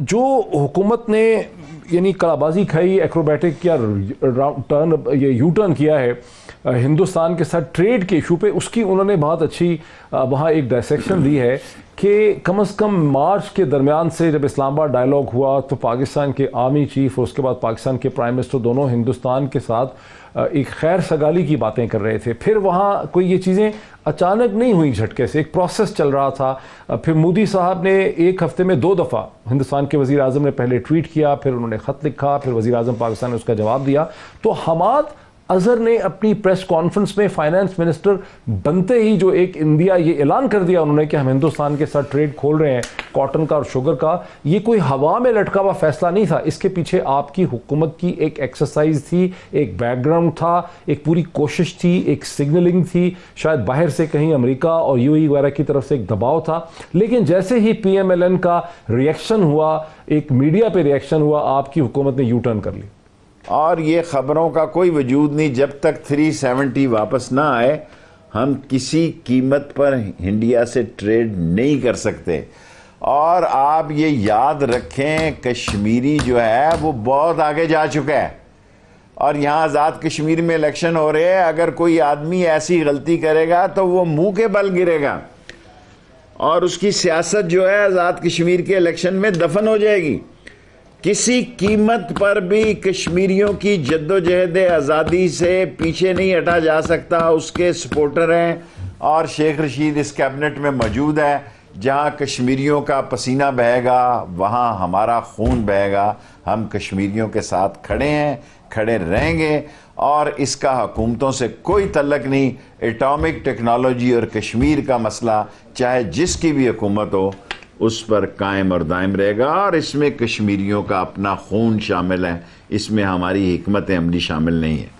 जो हुकूमत ने यानी कलाबाजी खाई एक्रोबैटिक या टर्न ये यू टर्न किया है हिंदुस्तान के साथ ट्रेड के इशू पे उसकी उन्होंने बहुत अच्छी वहाँ एक डायसेक्शन दी है कि कम अज़ कम मार्च के दरमियान से जब इस्लामाबाद डायलॉग हुआ तो पाकिस्तान के आर्मी चीफ और उसके बाद पाकिस्तान के प्राइम मिनिस्टर दोनों हिंदुस्तान के साथ एक खैर सगाली की बातें कर रहे थे फिर वहाँ कोई ये चीज़ें अचानक नहीं हुई झटके से एक प्रोसेस चल रहा था फिर मोदी साहब ने एक हफ्ते में दो दफ़ा हिंदुस्तान के वज़ी अजम ने पहले ट्वीट किया फिर उन्होंने ख़त लिखा फिर वज़ी अजम पाकिस्तान ने उसका जवाब दिया तो हमाद अजहर ने अपनी प्रेस कॉन्फ्रेंस में फाइनेंस मिनिस्टर बनते ही जो एक इंडिया ये ऐलान कर दिया उन्होंने कि हम हिंदुस्तान के साथ ट्रेड खोल रहे हैं कॉटन का और शुगर का ये कोई हवा में लटका हुआ फैसला नहीं था इसके पीछे आपकी हुकूमत की एक एक्सरसाइज थी एक बैकग्राउंड था एक पूरी कोशिश थी एक सिग्नलिंग थी शायद बाहर से कहीं अमरीका और यू e वगैरह की तरफ से एक दबाव था लेकिन जैसे ही पी का रिएक्शन हुआ एक मीडिया पर रिएक्शन हुआ आपकी हुकूमत ने यू टर्न कर ली और ये ख़बरों का कोई वजूद नहीं जब तक 370 वापस ना आए हम किसी कीमत पर इंडिया से ट्रेड नहीं कर सकते और आप ये याद रखें कश्मीरी जो है वो बहुत आगे जा चुका है और यहाँ आज़ाद कश्मीर में इलेक्शन हो रहे हैं अगर कोई आदमी ऐसी गलती करेगा तो वो मुंह के बल गिरेगा और उसकी सियासत जो है आज़ाद कश्मीर के इलेक्शन में दफन हो जाएगी किसी कीमत पर भी कश्मीरियों की जद्दोजहद आज़ादी से पीछे नहीं हटा जा सकता उसके सपोर्टर हैं और शेख रशीद इस कैबिनेट में मौजूद है जहाँ कश्मीरियों का पसीना बहेगा वहाँ हमारा खून बहेगा हम कश्मीरियों के साथ खड़े हैं खड़े रहेंगे और इसका हुकूमतों से कोई तलक नहीं एटॉमिक टेक्नोलॉजी और कश्मीर का मसला चाहे जिसकी भी हुकूमत हो उस पर कायम और दायम रहेगा और इसमें कश्मीरियों का अपना खून शामिल है इसमें हमारी हमत अमली शामिल नहीं है